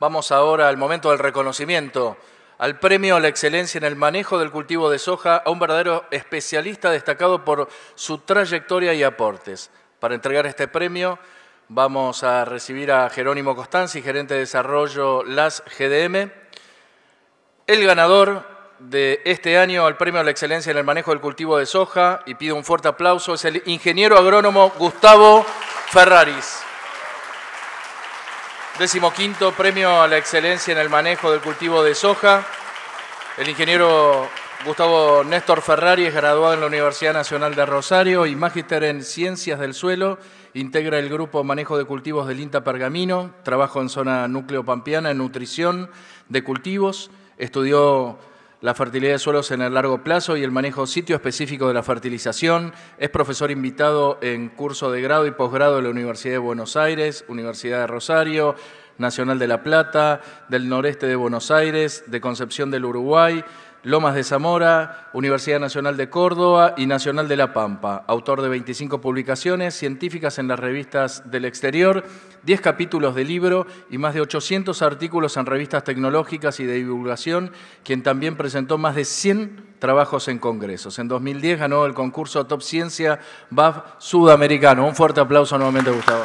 Vamos ahora al momento del reconocimiento al premio a la excelencia en el manejo del cultivo de soja a un verdadero especialista destacado por su trayectoria y aportes. Para entregar este premio vamos a recibir a Jerónimo Costanzi, gerente de desarrollo LAS GDM, el ganador de este año al premio a la excelencia en el manejo del cultivo de soja y pido un fuerte aplauso es el ingeniero agrónomo Gustavo Ferraris quinto, premio a la excelencia en el manejo del cultivo de soja. El ingeniero Gustavo Néstor Ferrari es graduado en la Universidad Nacional de Rosario y magíster en Ciencias del Suelo. Integra el grupo Manejo de Cultivos del INTA Pergamino. Trabajo en zona núcleo pampeana en nutrición de cultivos. Estudió la fertilidad de suelos en el largo plazo y el manejo sitio específico de la fertilización. Es profesor invitado en curso de grado y posgrado de la Universidad de Buenos Aires, Universidad de Rosario, Nacional de La Plata, del noreste de Buenos Aires, de Concepción del Uruguay, Lomas de Zamora, Universidad Nacional de Córdoba y Nacional de La Pampa, autor de 25 publicaciones científicas en las revistas del exterior, 10 capítulos de libro y más de 800 artículos en revistas tecnológicas y de divulgación, quien también presentó más de 100 trabajos en congresos. En 2010 ganó el concurso Top Ciencia BAF Sudamericano. Un fuerte aplauso nuevamente, Gustavo.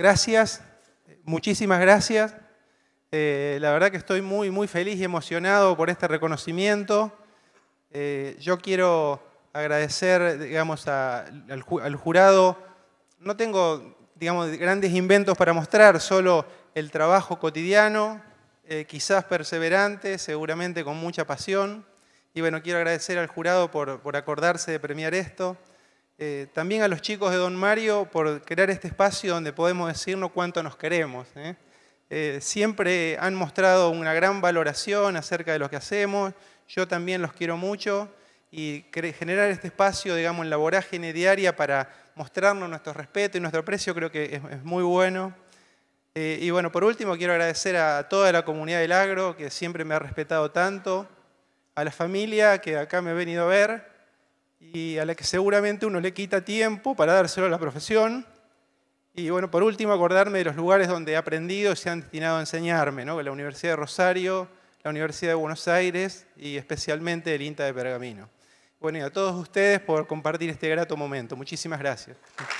Gracias, muchísimas gracias. Eh, la verdad que estoy muy, muy feliz y emocionado por este reconocimiento. Eh, yo quiero agradecer, digamos, al, jurado. No tengo, digamos, grandes inventos para mostrar, solo el trabajo cotidiano, eh, quizás perseverante, seguramente con mucha pasión. Y bueno, quiero agradecer al jurado por acordarse de premiar esto. Eh, también a los chicos de Don Mario por crear este espacio donde podemos decirnos cuánto nos queremos. ¿eh? Eh, siempre han mostrado una gran valoración acerca de lo que hacemos. Yo también los quiero mucho y generar este espacio, digamos, en la vorágine diaria para mostrarnos nuestro respeto y nuestro aprecio creo que es, es muy bueno. y bueno, por último quiero agradecer a toda la comunidad del agro que siempre me ha respetado tanto, a la familia que acá me ha venido a ver, y a la que seguramente uno le quita tiempo para dárselo a la profesión. Y bueno, por último, acordarme de los lugares donde he aprendido y se han destinado a enseñarme, ¿no? la Universidad de Rosario, la Universidad de Buenos Aires y especialmente el INTA de Pergamino. Bueno, y a todos ustedes por compartir este grato momento. Muchísimas gracias. Gracias.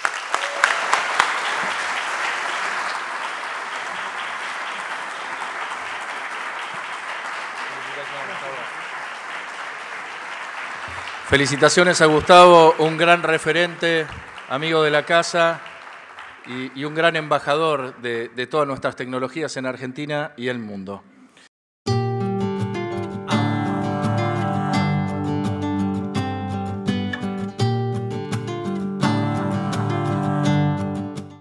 Felicitaciones a Gustavo, un gran referente, amigo de la casa y, un gran embajador de todas nuestras tecnologías en Argentina y el mundo.